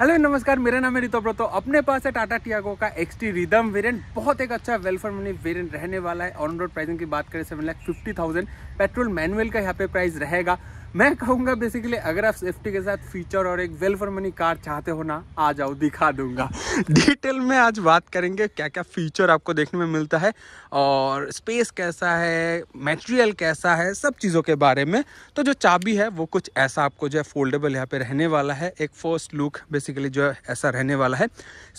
hello नमस्कार मेरा नाम है रितोब्रो तो अपने पास है टाटा टियागो का एक्सटी रिदम वेरिएंट बहुत एक अच्छा वेलफेयर मनी वेरिएंट रहने वाला है ऑन रोड प्राइसिंग की बात करें seven lakh fifty thousand petrol manual का यहाँ पे प्राइस रहेगा मैं कहूंगा बेसिकली अगर आप सेफ्टी के साथ फीचर और एक वेल फॉर मनी कार चाहते हो ना आ जाओ दिखा दूंगा डिटेल में आज बात करेंगे क्या क्या फीचर आपको देखने में मिलता है और स्पेस कैसा है मटेरियल कैसा है सब चीज़ों के बारे में तो जो चाबी है वो कुछ ऐसा आपको जो है फोल्डेबल यहाँ पे रहने वाला है एक फर्स्ट लुक बेसिकली जो है ऐसा रहने वाला है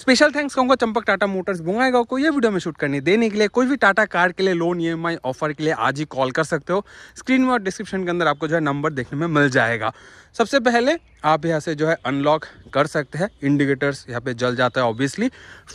स्पेशल थैंक्स कहूँगा चंपक टाटा मोटर्स बुंगाएगा को ये वीडियो में शूट करने देने के लिए कोई भी टाटा कार के लिए लोन ई ऑफर के लिए आज ही कॉल कर सकते हो स्क्रीन में और डिस्क्रिप्शन के अंदर आपको जो है नंबर देखने में मिल जाएगा सबसे पहले आप यहाँ से जो है अनलॉक कर सकते हैं इंडिकेटर्स यहाँ पे जल जाता है ऑब्वियसली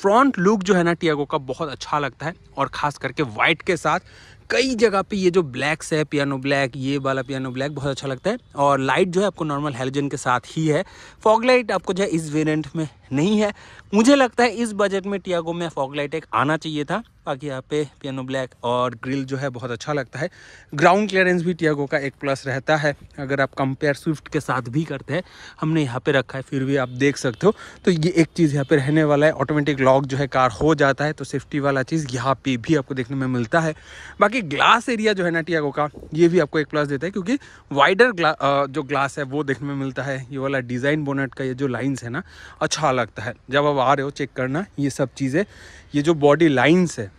फ्रंट लुक जो है ना टियागो का बहुत अच्छा लगता है और ख़ास करके वाइट के साथ कई जगह पे ये जो ब्लैक्स है पियानो ब्लैक ये वाला पियानो ब्लैक बहुत अच्छा लगता है और लाइट जो है आपको नॉर्मल हेलोजन के साथ ही है फॉग लाइट आपको जो है इस वेरिएंट में नहीं है मुझे लगता है इस बजट में टियागो में फॉग लाइट एक आना चाहिए था बाकी यहाँ पे पियानो ब्लैक और ग्रिल जो है बहुत अच्छा लगता है ग्राउंड क्लियरेंस भी टियागो का एक प्लस रहता है अगर आप कंपेयर स्विफ्ट के साथ भी करते हैं हमने यहाँ पे रखा है फिर भी आप देख सकते हो तो ये एक चीज़ यहाँ पे रहने वाला है ऑटोमेटिक लॉक जो है कार हो जाता है तो सेफ्टी वाला चीज़ यहाँ पे भी आपको देखने में मिलता है बाकी ग्लास एरिया जो है ना टियागो का ये भी आपको एक प्लस देता है क्योंकि वाइडर ग्ला, जो ग्लास है वो देखने में मिलता है ये वाला डिज़ाइन बोनेट का ये जो लाइन्स है ना अच्छा लगता है जब आप आ रहे हो चेक करना ये सब चीज़ें ये जो बॉडी लाइन्स है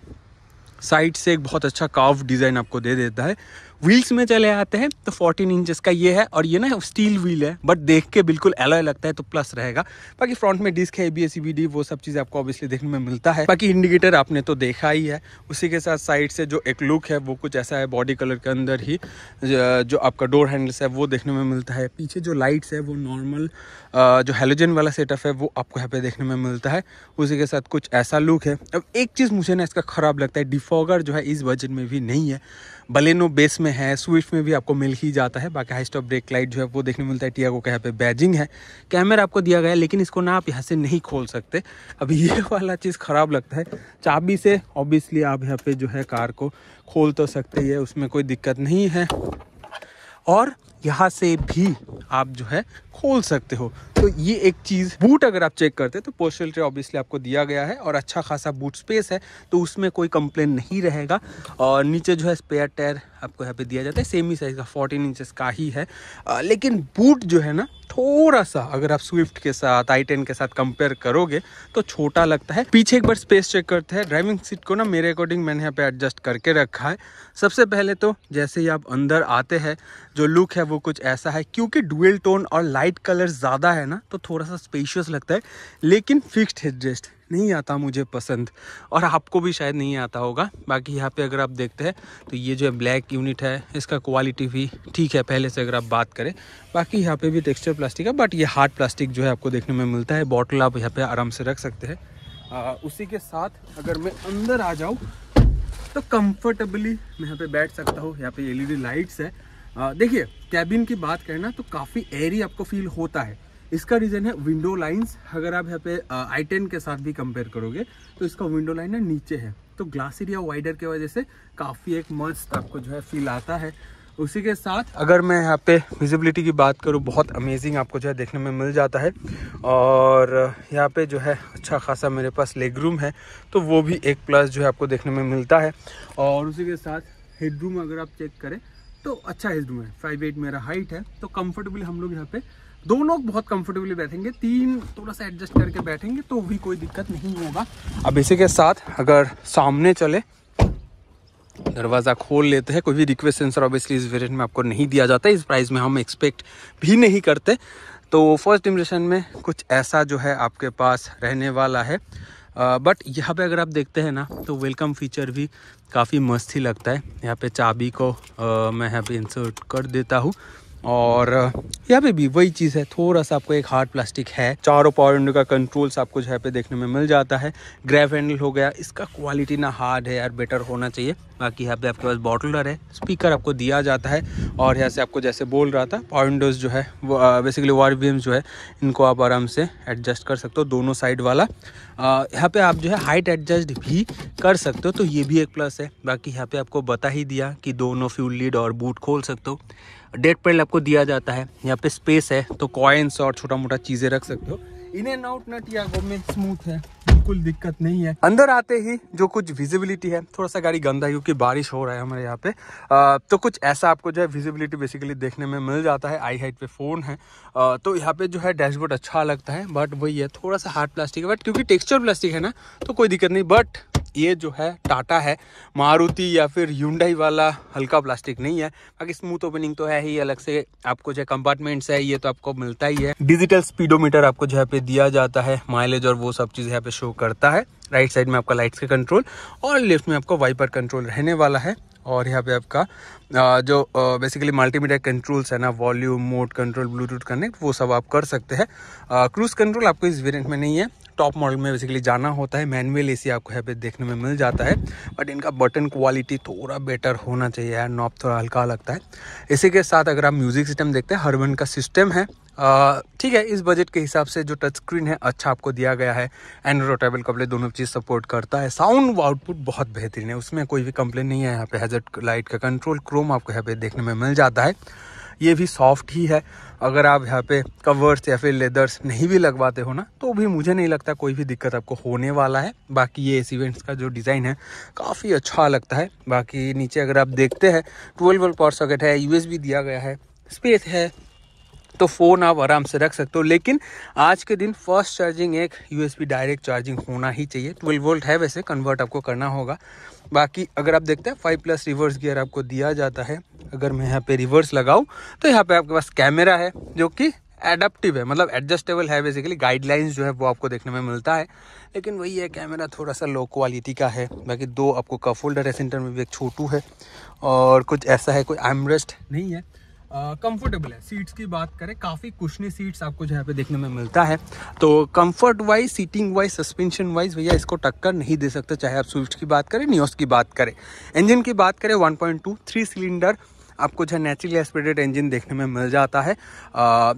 साइड से एक बहुत अच्छा काव डिज़ाइन आपको दे देता है व्हील्स में चले आते हैं तो 14 इंचज का ये है और ये ना स्टील व्हील है बट देख के बिल्कुल एलॉय लगता है तो प्लस रहेगा बाकी फ्रंट में डिस्क है ए डी वो सब चीज़ आपको ऑब्वियसली देखने में मिलता है बाकी इंडिकेटर आपने तो देखा ही है उसी के साथ साइड से जो एक लुक है वो कुछ ऐसा है बॉडी कलर के अंदर ही जो आपका डोर हैंडल्स है वो देखने में मिलता है पीछे जो लाइट्स है वो नॉर्मल जो हेलोजन वाला सेटअप है वो आपको यहाँ पे देखने में मिलता है उसी के साथ कुछ ऐसा लुक है अब एक चीज़ मुझे ना इसका ख़राब लगता है डिफॉगर जो है इस बजट में भी नहीं है बलेनो बेस में में है स्विफ्ट में भी आपको मिल ही जाता है बाकी हाई स्टॉप ब्रेक लाइट जो है वो देखने मिलता है टिया को कहाँ पे बैजिंग है कैमरा आपको दिया गया है लेकिन इसको ना आप यहाँ से नहीं खोल सकते अभी ये वाला चीज़ ख़राब लगता है चाबी से ऑब्वियसली आप यहाँ पे जो है कार को खोल तो सकते ही है उसमें कोई दिक्कत नहीं है और यहाँ से भी आप जो है खोल सकते हो तो ये एक चीज़ बूट अगर आप चेक करते तो पोस्टल ट्रे ऑब्वियसली आपको दिया गया है और अच्छा खासा बूट स्पेस है तो उसमें कोई कंप्लेन नहीं रहेगा और नीचे जो है स्पेयर टायर आपको यहाँ पे दिया जाता है सेम ही साइज़ का फोर्टीन इंचज़ का ही है आ, लेकिन बूट जो है ना थोड़ा सा अगर आप स्विफ्ट के साथ आई के साथ कंपेयर करोगे तो छोटा लगता है पीछे एक बार स्पेस चेक करते हैं ड्राइविंग सीट को ना मेरे अकॉर्डिंग मैंने यहाँ पे एडजस्ट करके रखा है सबसे पहले तो जैसे ही आप अंदर आते हैं जो लुक है वो कुछ ऐसा है क्योंकि डुअल टोन और लाइट लाइट कलर ज़्यादा है ना तो थोड़ा सा स्पेशियस लगता है लेकिन फिक्स्ड हेडरेस्ट नहीं आता मुझे पसंद और आपको भी शायद नहीं आता होगा बाकी यहाँ पे अगर आप देखते हैं तो ये जो है ब्लैक यूनिट है इसका क्वालिटी भी ठीक है पहले से अगर आप बात करें बाकी यहाँ पे भी टेक्सचर प्लास्टिक है बट ये हार्ड प्लास्टिक जो है आपको देखने में मिलता है बॉटल आप यहाँ पे आराम से रख सकते हैं उसी के साथ अगर मैं अंदर आ जाऊँ तो कंफर्टेबली मैं यहाँ पे बैठ सकता हूँ यहाँ पे एल लाइट्स है देखिए कैबिन की बात करें ना तो काफ़ी एयरी आपको फील होता है इसका रीज़न है विंडो लाइंस अगर आप यहाँ पे आई टेन के साथ भी कंपेयर करोगे तो इसका विंडो लाइन ना नीचे है तो ग्लास एरिया वाइडर की वजह से काफ़ी एक मस्त आपको जो है फील आता है उसी के साथ अगर मैं यहाँ पे विजिबिलिटी की बात करूँ बहुत अमेजिंग आपको जो है देखने में मिल जाता है और यहाँ पे जो है अच्छा खासा मेरे पास लेग रूम है तो वो भी एक प्लस जो है आपको देखने में मिलता है और उसी के साथ हेडरूम अगर आप चेक करें तो अच्छा एज में फाइव एट मेरा हाइट है तो कम्फर्टेबली हम लोग यहाँ पे दोनों बहुत कम्फर्टेबली बैठेंगे तीन थोड़ा सा एडजस्ट करके बैठेंगे तो भी कोई दिक्कत नहीं होगा अब इसी के साथ अगर सामने चले दरवाज़ा खोल लेते हैं कोई भी रिक्वेस्ट सेंसर ऑब्वियसली इस वेरिएंट में आपको नहीं दिया जाता इस प्राइस में हम एक्सपेक्ट भी नहीं करते तो फर्स्ट इम्प्रेशन में कुछ ऐसा जो है आपके पास रहने वाला है बट यहाँ पे अगर आप देखते हैं ना तो वेलकम फीचर भी काफ़ी मस्त ही लगता है यहाँ पे चाबी को आ, मैं यहाँ पे इंसर्ट कर देता हूँ और यहाँ पे भी वही चीज़ है थोड़ा सा आपको एक हार्ड प्लास्टिक है चारों पावर विंडो का कंट्रोल्स आपको जो है पे देखने में मिल जाता है ग्रैफ हैंडल हो गया इसका क्वालिटी ना हार्ड है यार बेटर होना चाहिए बाकी यहाँ पे आपके पास बॉटलर है स्पीकर आपको दिया जाता है और यहाँ से आपको जैसे बोल रहा था पावर विंडोज़ जो है बेसिकली वार जो है इनको आप आराम से एडजस्ट कर सकते हो दोनों साइड वाला यहाँ पर आप जो है हाइट एडजस्ट भी कर सकते हो तो ये भी एक प्लस है बाकी यहाँ पर आपको बता ही दिया कि दोनों फ्यूल लीड और बूट खोल सकते हो डेट पेड आपको दिया जाता है यहाँ पे स्पेस है तो कॉइन्स और छोटा मोटा चीज़ें रख सकते हो इन एंड आउट नट यागो में स्मूथ है बिल्कुल दिक्कत नहीं है अंदर आते ही जो कुछ विजिबिलिटी है थोड़ा सा गाड़ी गंदा है क्योंकि बारिश हो रहा है हमारे यहाँ पे आ, तो कुछ ऐसा आपको जो है विजिबिलिटी बेसिकली देखने में मिल जाता है आई हाइट पे फ़ोन है आ, तो यहाँ पे जो है डैशबोर्ड अच्छा लगता है बट वही है थोड़ा सा हार्ड प्लास्टिक है बट क्योंकि टेक्स्चर प्लास्टिक है ना तो कोई दिक्कत नहीं बट ये जो है टाटा है मारुति या फिर यूंडाई वाला हल्का प्लास्टिक नहीं है बाकी स्मूथ ओपनिंग तो है ही अलग से आपको जो कंपार्टमेंट्स है ये तो आपको मिलता ही है डिजिटल स्पीडोमीटर आपको जो है पे दिया जाता है माइलेज और वो सब चीज़ यहाँ पे शो करता है राइट साइड में आपका लाइट्स का कंट्रोल और लेफ्ट में आपका वाइपर कंट्रोल रहने वाला है और यहाँ पे आपका जो बेसिकली मल्टीमीडिया कंट्रोल्स है ना volume mode control Bluetooth connect वो सब आप कर सकते हैं क्रूज कंट्रोल आपको इस वेरिएंट में नहीं है टॉप मॉडल में बेसिकली जाना होता है मैनुअल एसी आपको यहाँ पे देखने में मिल जाता है बट इनका बटन क्वालिटी थोड़ा बेटर होना चाहिए यार नॉब थोड़ा हल्का लगता है इसी के साथ अगर आप म्यूज़िक सिस्टम देखते हैं हरबन का सिस्टम है ठीक है इस बजट के हिसाब से जो टच स्क्रीन है अच्छा आपको दिया गया है एंड्रॉड टेबल कपड़े दोनों चीज़ सपोर्ट करता है साउंड आउटपुट बहुत बेहतरीन है उसमें कोई भी कंप्लेन नहीं है यहाँ पे हैजर्ट लाइट का कंट्रोल क्रोम आपको यहाँ पे देखने में मिल जाता है ये भी सॉफ्ट ही है अगर आप यहाँ पे कवर्स या फिर लेदर्स नहीं भी लगवाते हो ना तो भी मुझे नहीं लगता कोई भी दिक्कत आपको होने वाला है बाकी ये एस इवेंट्स का जो डिज़ाइन है काफ़ी अच्छा लगता है बाकी नीचे अगर आप देखते हैं ट्वेल्व वोल्ट पावर सॉकेट है यू दिया गया है स्पेस है तो फ़ोन आप आराम से रख सकते हो लेकिन आज के दिन फर्स्ट चार्जिंग एक यू डायरेक्ट चार्जिंग होना ही चाहिए ट्वेल्व वोल्ट है वैसे कन्वर्ट आपको करना होगा बाकी अगर आप देखते हैं फाइव प्लस रिवर्स गियर आपको दिया जाता है अगर मैं यहाँ पे रिवर्स लगाऊँ तो यहाँ पे आपके पास कैमरा है जो कि एडप्टिव है मतलब एडजस्टेबल है बेसिकली गाइडलाइंस जो है वो आपको देखने में मिलता है लेकिन वही है कैमरा थोड़ा सा लो क्वालिटी का है बाकी दो आपको कफ होल्डर है सेंटर में भी एक छोटू है और कुछ ऐसा है कोई एमरेस्ट नहीं है कंफर्टेबल है सीट्स की बात करें काफ़ी कुशनी सीट्स आपको जो पे देखने में मिलता है तो comfort wise seating wise suspension wise भैया इसको टक्कर नहीं दे सकते चाहे आप स्विफ्ट की बात करें न्यूज की बात करें इंजन की बात करें 1.2 थ्री सिलेंडर आपको जो है नेचुरली एस्पिरेटेड इंजन देखने में मिल जाता है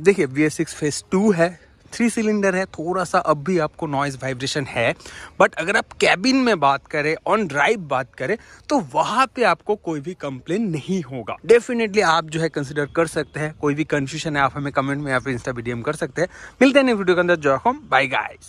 देखिए V S six phase two है थ्री सिलेंडर है थोड़ा सा अब भी आपको नॉइज़ वाइब्रेशन है बट अगर आप कैबिन में बात करें ऑन ड्राइव बात करें तो वहाँ पे आपको कोई भी कंप्लेन नहीं होगा डेफिनेटली आप जो है कंसिडर कर सकते हैं कोई भी कंफ्यूजन है आप हमें कमेंट में या फिर इंस्टा वीडियो कर सकते हैं मिलते हैं वीडियो के अंदर जो हम बाई गाइस